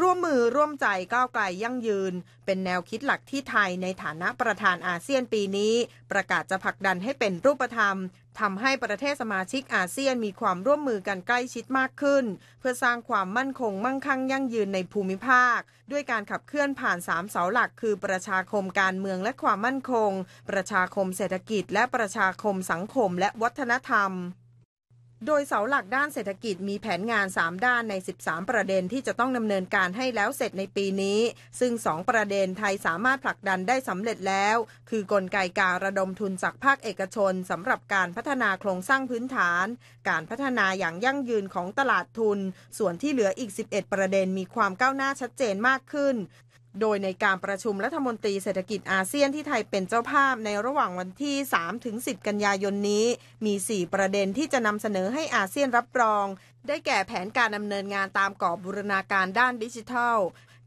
ร่วมมือร่วมใจก้าวไกลยั่งยืน เป็นแนวคิดหลักที่ไทยในฐานะประธานอาเซียนปีนี้ ประกาศจะผลักดันให้เป็นรูปธรรมทำให้ประเทศสมาชิกอาเซียนมีความร่วมมือกันใกล้ชิดมากขึ้น เพื่อสร้างความมั่นคงมั่งคั่งยั่งยืนในภูมิภาค ด้วยการขับเคลื่อนผ่าน3เสาหลักคือประชาคมการเมืองและความมั่นคง ประชาคมเศรษฐกิจ และประชาคมสังคมและวัฒนธรรมโดยเสาหลักด้านเศรษฐกิจมีแผนงาน 3 ด้านใน 13 ประเด็นที่จะต้องดำเนินการให้แล้วเสร็จในปีนี้ ซึ่ง 2 ประเด็นไทยสามารถผลักดันได้สำเร็จแล้วคือกลไกการระดมทุนจากภาคเอกชนสำหรับการพัฒนาโครงสร้างพื้นฐาน การพัฒนาอย่างยั่งยืนของตลาดทุน ส่วนที่เหลืออีก 11 ประเด็นมีความก้าวหน้าชัดเจนมากขึ้นโดยในการประชุมรัฐมนตรีเศรษฐกิจอาเซียนที่ไทยเป็นเจ้าภาพในระหว่างวันที่ 3-10 กันยายนนี้ มี 4 ประเด็นที่จะนำเสนอให้อาเซียนรับรอง ได้แก่ แผนการดำเนินงานตามกรอบบูรณาการด้านดิจิทัล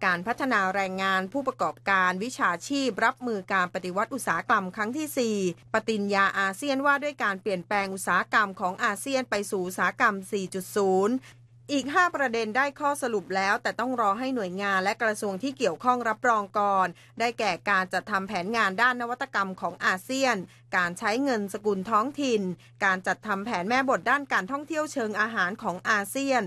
การพัฒนาแรงงานผู้ประกอบการ วิชาชีพรับมือการปฏิวัติอุตสาหกรรมครั้งที่ 4 ปฏิญญาอาเซียนว่าด้วยการเปลี่ยนแปลงอุตสาหกรรมของอาเซียนไปสู่อุตสาหกรรม 4.0อีก 5 ประเด็นได้ข้อสรุปแล้ว แต่ต้องรอให้หน่วยงานและกระทรวงที่เกี่ยวข้องรับรองก่อนได้แก่การจัดทำแผนงานด้านนวัตกรรมของอาเซียน การใช้เงินสกุลท้องถิ่น การจัดทำแผนแม่บทด้านการท่องเที่ยวเชิงอาหารของอาเซียน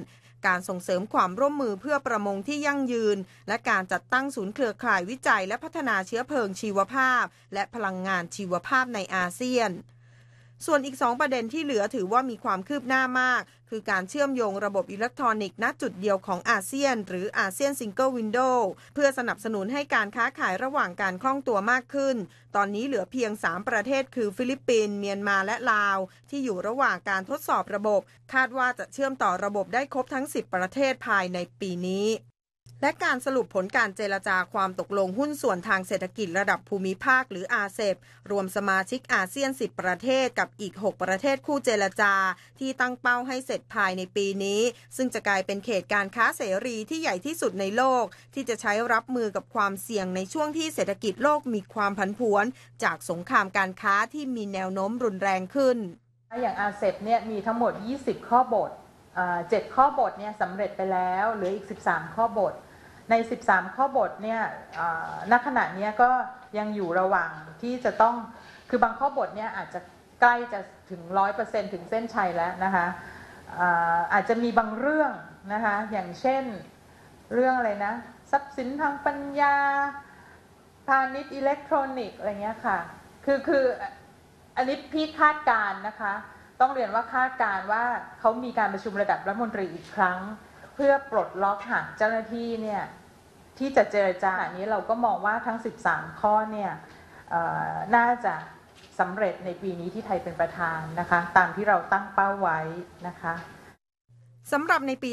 การส่งเสริมความร่วมมือเพื่อประมงที่ยั่งยืน และการจัดตั้งศูนย์เครือข่ายวิจัยและพัฒนาเชื้อเพลิงชีวภาพ และพลังงานชีวภาพในอาเซียนส่วนอีกสองประเด็นที่เหลือถือว่ามีความคืบหน้ามาก คือการเชื่อมโยงระบบอิเล็กทรอนิกส์ณจุดเดียวของอาเซียน หรืออาเซียนซิงเกิลวินโดว์เพื่อสนับสนุนให้การค้าขายระหว่างการคล่องตัวมากขึ้น ตอนนี้เหลือเพียง 3 ประเทศคือฟิลิปปินส์เมียนมาและลาว ที่อยู่ระหว่างการทดสอบระบบคาดว่าจะเชื่อมต่อระบบได้ครบทั้ง 10 ประเทศภายในปีนี้และการสรุปผลการเจรจาความตกลงหุ้นส่วนทางเศรษฐกิจระดับภูมิภาคหรืออาเซบรวมสมาชิกอาเซียน 10 ประเทศกับอีก 6 ประเทศคู่เจรจาที่ตั้งเป้าให้เสร็จภายในปีนี้ ซึ่งจะกลายเป็นเขตการค้าเสรีที่ใหญ่ที่สุดในโลก ที่จะใช้รับมือกับความเสี่ยงในช่วงที่เศรษฐกิจโลกมีความผันผวน จากสงครามการค้าที่มีแนวโน้มรุนแรงขึ้นอย่างอาเซบเนี่ยมีทั้งหมด 20 ข้อบทเจ็ดข้อบทเนี่ยสำเร็จไปแล้วเหลืออีก 13 ข้อบทใน 13 ข้อบทเนี่ยณขณะนี้ก็ยังอยู่ระหว่างที่จะต้อง คือบางข้อบทเนี่ยอาจจะใกล้จะถึง 100%ถึงเส้นชัยแล้วนะคะอาจจะมีบางเรื่องนะคะ อย่างเช่นเรื่องอะไรนะทรัพย์สินทางปัญญา พาณิชย์อิเล็กทรอนิกส์อะไรเงี้ยค่ะ คือคืออันนี้พี่คาดการนะคะ ต้องเรียนว่าคาดการว่าเขามีการประชุมระดับรัฐมนตรีอีกครั้งพื่อปลดล็อกหากเจ้าหน้าที่เนี่ย ที่จะเจรจานี้เราก็มองว่าทั้ง 13 ข้อเนี่ยน่าจะสำเร็จในปีนี้ที่ไทยเป็นประธานนะคะ ตามที่เราตั้งเป้าไว้นะคะสำหรับในปี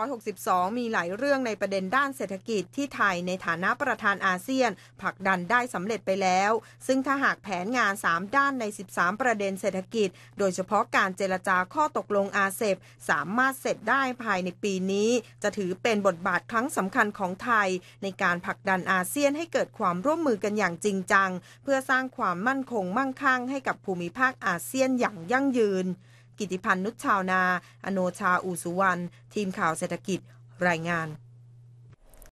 2562 มีหลายเรื่องในประเด็นด้านเศรษฐกิจที่ไทยในฐานะประธานอาเซียนผลักดันได้สำเร็จไปแล้ว ซึ่งถ้าหากแผนงาน3ด้านใน 13 ประเด็นเศรษฐกิจ โดยเฉพาะการเจรจาข้อตกลงอาเซบสามารถเสร็จได้ภายในปีนี้ จะถือเป็นบทบาทครั้งสำคัญของไทย ในการผลักดันอาเซียนให้เกิดความร่วมมือกันอย่างจริงจัง เพื่อสร้างความมั่นคงมั่งคั่งให้กับภูมิภาคอาเซียนอย่างยั่งยืนกิติพันธ์นุชชาวนา อโนชาอุสุวรรณ ทีมข่าวเศรษฐกิจ รายงาน